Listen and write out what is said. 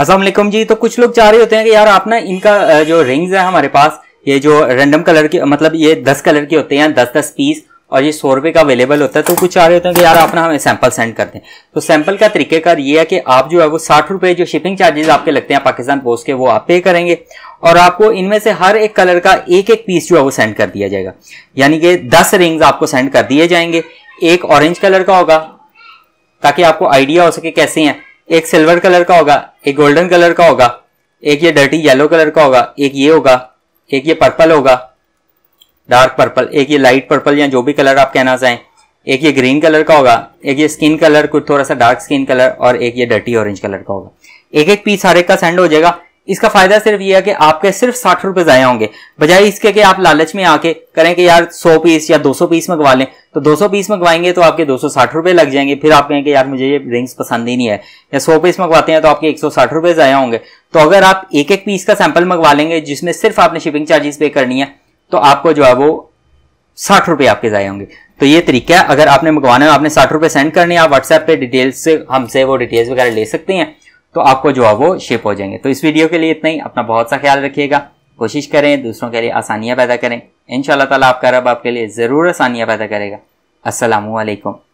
असलम जी तो कुछ लोग चाह रहे होते हैं कि यार आप ना इनका जो रिंग्स है हमारे पास ये जो रैंडम कलर के मतलब ये दस कलर के होते हैं दस दस पीस और ये सौ रुपये का अवेलेबल होता है तो कुछ चाह रहे होते हैं कि यार आप ना हमें सैंपल सेंड कर दें तो सैंपल का तरीकेकार ये है कि आप जो है वो साठ रुपये जो शिपिंग चार्जेस आपके लगते हैं पाकिस्तान पोस्ट के वो आप पे करेंगे और आपको इनमें से हर एक कलर का एक एक पीस जो है वो सेंड कर दिया जाएगा यानी कि दस रिंग्स आपको सेंड कर दिए जाएंगे एक ऑरेंज कलर का होगा ताकि आपको आइडिया हो सके कैसे हैं एक सिल्वर कलर का होगा एक गोल्डन कलर का होगा एक ये डर्टी येलो कलर का होगा एक ये होगा एक ये पर्पल होगा डार्क पर्पल एक ये लाइट पर्पल या जो भी कलर आप कहना चाहें एक ये ग्रीन कलर का होगा एक ये स्किन कलर कुछ थोड़ा सा डार्क स्किन कलर और एक ये डर्टी ऑरेंज कलर का होगा एक एक पीस हर एक का सेंड हो जाएगा इसका फायदा सिर्फ ये है कि आपके सिर्फ साठ रुपए जाया होंगे बजाय इसके कि आप लालच में आके करें कि यार सौ पीस या दो सौ पीस मंगवा लें तो दो सौ पीस मंगवाएंगे तो आपके दो सौ साठ रुपए लग जाएंगे फिर आप कहेंगे यार मुझे ये रिंग्स पसंद ही नहीं है या सौ पीस मंगवाते हैं तो आपके एक सौ साठ रुपए जाया होंगे तो अगर आप एक एक पीस का सैंपल मंगवा लेंगे जिसमें सिर्फ आपने शिपिंग चार्जेस पे करनी है तो आपको जो है वो साठ रुपए आपके जाए होंगे तो ये तरीका है अगर आपने मंगवाना है आपने साठ रुपए सेंड करने आप व्हाट्सएप पे डिटेल्स हमसे वो डिटेल्स वगैरह ले सकते हैं तो आपको जो है वो शेप हो जाएंगे तो इस वीडियो के लिए इतना ही अपना बहुत सा ख्याल रखिएगा कोशिश करें दूसरों के लिए आसानियाँ पैदा करें इन ताला आपका रब आपके लिए ज़रूर आसानियाँ पैदा करेगा असलकुम